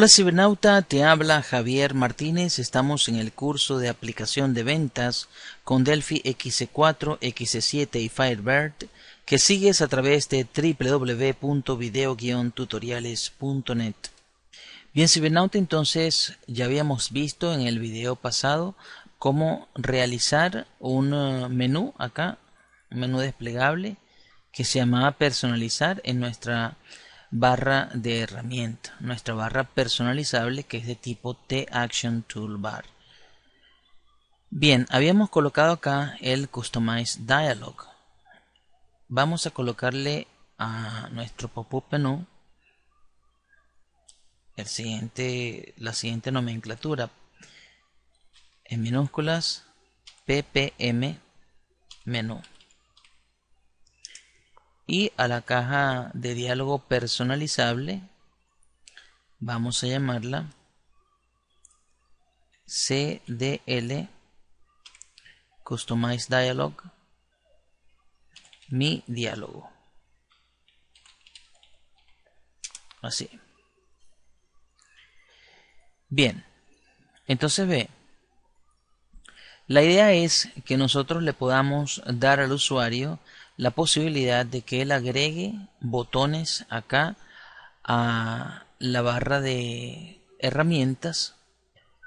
Hola cibernauta, te habla Javier Martínez. Estamos en el curso de aplicación de ventas con Delphi x 4 XC7 y Firebird que sigues a través de www.video-tutoriales.net. Bien cibernauta, entonces ya habíamos visto en el video pasado cómo realizar un eh, menú acá, un menú desplegable que se llamaba personalizar en nuestra barra de herramienta, nuestra barra personalizable que es de tipo T-Action Toolbar. Bien, habíamos colocado acá el Customize Dialog. Vamos a colocarle a nuestro pop-up menú siguiente, la siguiente nomenclatura. En minúsculas, PPM menú y a la caja de diálogo personalizable vamos a llamarla CDL Customize Dialog mi diálogo así bien entonces ve la idea es que nosotros le podamos dar al usuario la posibilidad de que él agregue botones acá a la barra de herramientas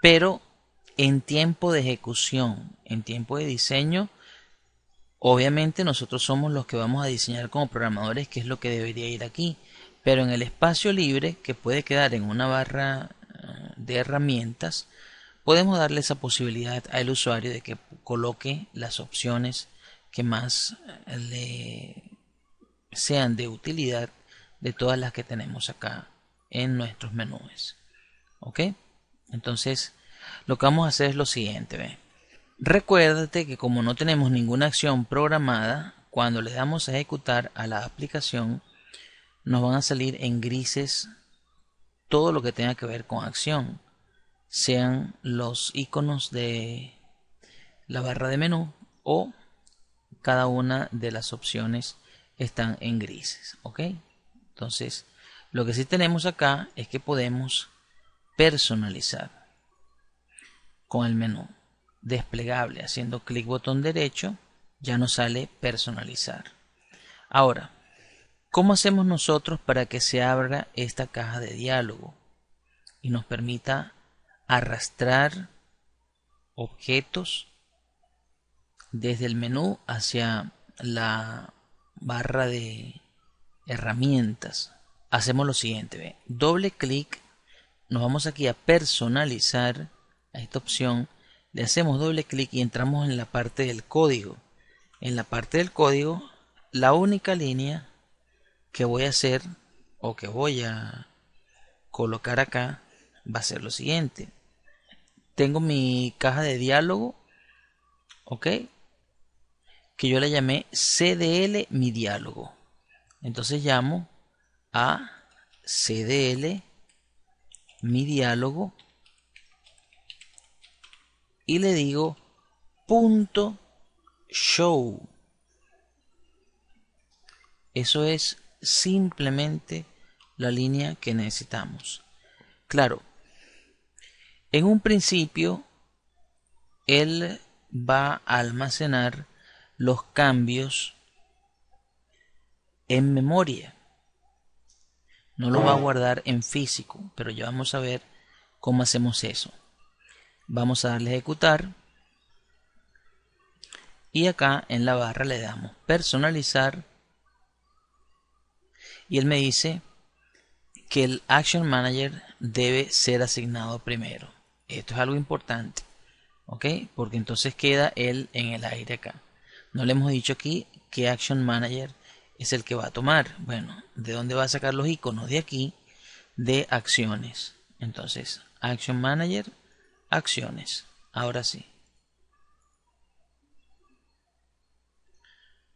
pero en tiempo de ejecución en tiempo de diseño obviamente nosotros somos los que vamos a diseñar como programadores que es lo que debería ir aquí pero en el espacio libre que puede quedar en una barra eh, de herramientas podemos darle esa posibilidad al usuario de que coloque las opciones que más eh, le sean de utilidad de todas las que tenemos acá en nuestros menús. ¿Ok? Entonces, lo que vamos a hacer es lo siguiente. Recuérdate que como no tenemos ninguna acción programada, cuando le damos a ejecutar a la aplicación, nos van a salir en grises todo lo que tenga que ver con acción, sean los iconos de la barra de menú o cada una de las opciones están en grises. ¿Ok? Entonces, lo que sí tenemos acá es que podemos personalizar con el menú desplegable. Haciendo clic botón derecho ya nos sale personalizar. Ahora, ¿cómo hacemos nosotros para que se abra esta caja de diálogo y nos permita arrastrar objetos desde el menú hacia la barra de herramientas. Hacemos lo siguiente, doble clic, nos vamos aquí a personalizar, a esta opción, le hacemos doble clic y entramos en la parte del código. En la parte del código, la única línea que voy a hacer o que voy a colocar acá va a ser lo siguiente. Tengo mi caja de diálogo, ¿ok? que yo le llamé CDL mi diálogo. Entonces llamo a CDL mi diálogo y le digo punto show. Eso es simplemente la línea que necesitamos. Claro, en un principio él va a almacenar los cambios en memoria. No lo va a guardar en físico, pero ya vamos a ver cómo hacemos eso. Vamos a darle ejecutar. Y acá en la barra le damos personalizar. Y él me dice que el Action Manager debe ser asignado primero. Esto es algo importante. ¿Ok? Porque entonces queda él en el aire acá. No le hemos dicho aquí que Action Manager es el que va a tomar. Bueno, ¿de dónde va a sacar los iconos? De aquí, de acciones. Entonces, Action Manager, acciones. Ahora sí.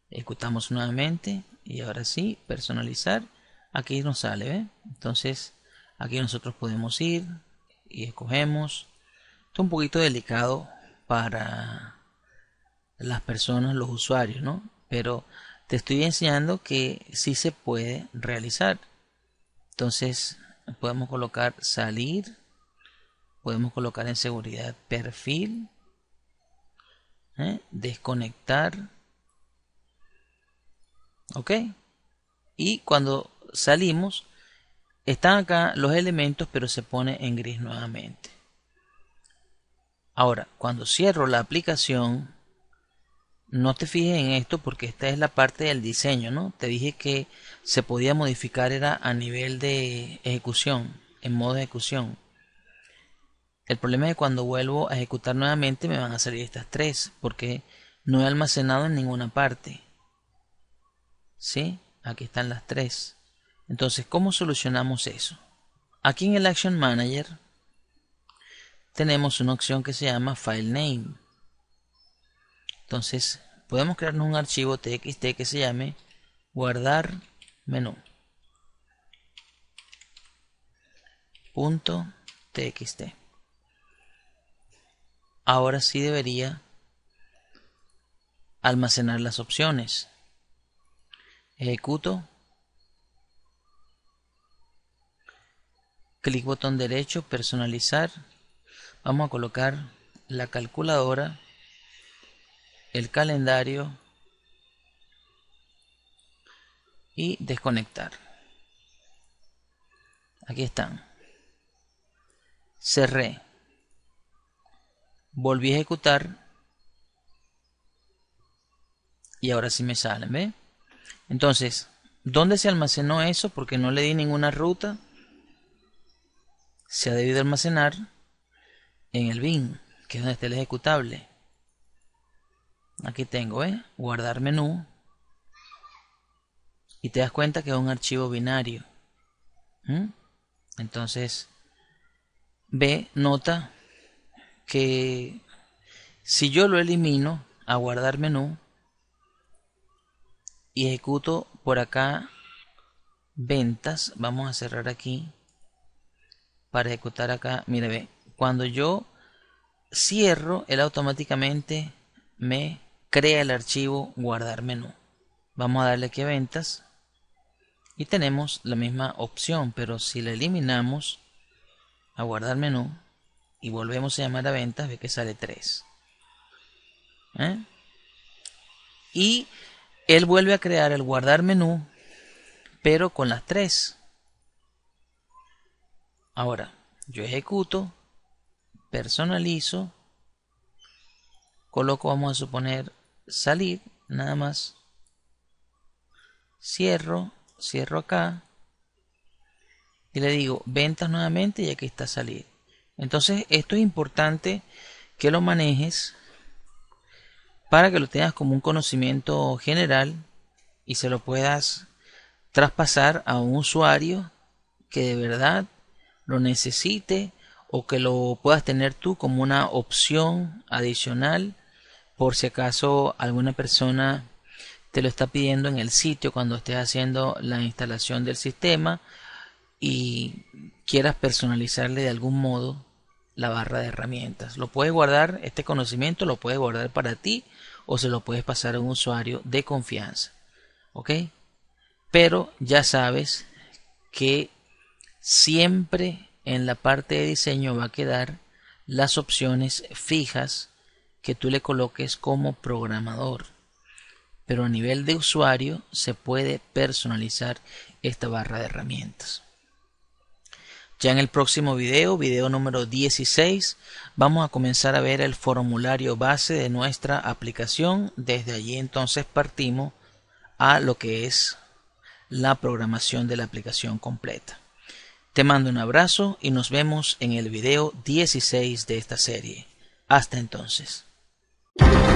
Ejecutamos nuevamente y ahora sí, personalizar. Aquí nos sale, Entonces, aquí nosotros podemos ir y escogemos. Esto es un poquito delicado para las personas, los usuarios, ¿no? Pero te estoy enseñando que sí se puede realizar. Entonces, podemos colocar salir, podemos colocar en seguridad perfil, ¿eh? desconectar, ¿ok? Y cuando salimos, están acá los elementos, pero se pone en gris nuevamente. Ahora, cuando cierro la aplicación, no te fijes en esto porque esta es la parte del diseño, ¿no? Te dije que se podía modificar era a nivel de ejecución, en modo de ejecución. El problema es que cuando vuelvo a ejecutar nuevamente me van a salir estas tres porque no he almacenado en ninguna parte. ¿Sí? Aquí están las tres. Entonces, ¿cómo solucionamos eso? Aquí en el Action Manager tenemos una opción que se llama File Name entonces, podemos crearnos un archivo txt que se llame guardar menú. txt. Ahora sí debería almacenar las opciones. Ejecuto. Clic botón derecho, personalizar. Vamos a colocar la calculadora el calendario y desconectar. Aquí están. Cerré. Volví a ejecutar. Y ahora sí me salen, ¿ve? Entonces, ¿dónde se almacenó eso? Porque no le di ninguna ruta. Se ha debido almacenar en el bin, que es donde está el ejecutable. Aquí tengo, ¿eh? Guardar menú. Y te das cuenta que es un archivo binario. ¿Mm? Entonces, ve, nota que si yo lo elimino a guardar menú y ejecuto por acá ventas, vamos a cerrar aquí para ejecutar acá, mire ve, cuando yo cierro, él automáticamente me crea el archivo, guardar menú. Vamos a darle aquí a ventas y tenemos la misma opción, pero si la eliminamos a guardar menú y volvemos a llamar a ventas, ve que sale 3. ¿Eh? Y él vuelve a crear el guardar menú, pero con las 3. Ahora, yo ejecuto, personalizo, coloco, vamos a suponer, salir, nada más. Cierro, cierro acá. Y le digo ventas nuevamente y aquí está salir. Entonces esto es importante que lo manejes para que lo tengas como un conocimiento general y se lo puedas traspasar a un usuario que de verdad lo necesite o que lo puedas tener tú como una opción adicional por si acaso alguna persona te lo está pidiendo en el sitio cuando estés haciendo la instalación del sistema y quieras personalizarle de algún modo la barra de herramientas. Lo puedes guardar, este conocimiento lo puedes guardar para ti o se lo puedes pasar a un usuario de confianza. ¿Ok? Pero ya sabes que siempre en la parte de diseño va a quedar las opciones fijas que tú le coloques como programador. Pero a nivel de usuario se puede personalizar esta barra de herramientas. Ya en el próximo video, video número 16, vamos a comenzar a ver el formulario base de nuestra aplicación. Desde allí entonces partimos a lo que es la programación de la aplicación completa. Te mando un abrazo y nos vemos en el video 16 de esta serie. Hasta entonces. you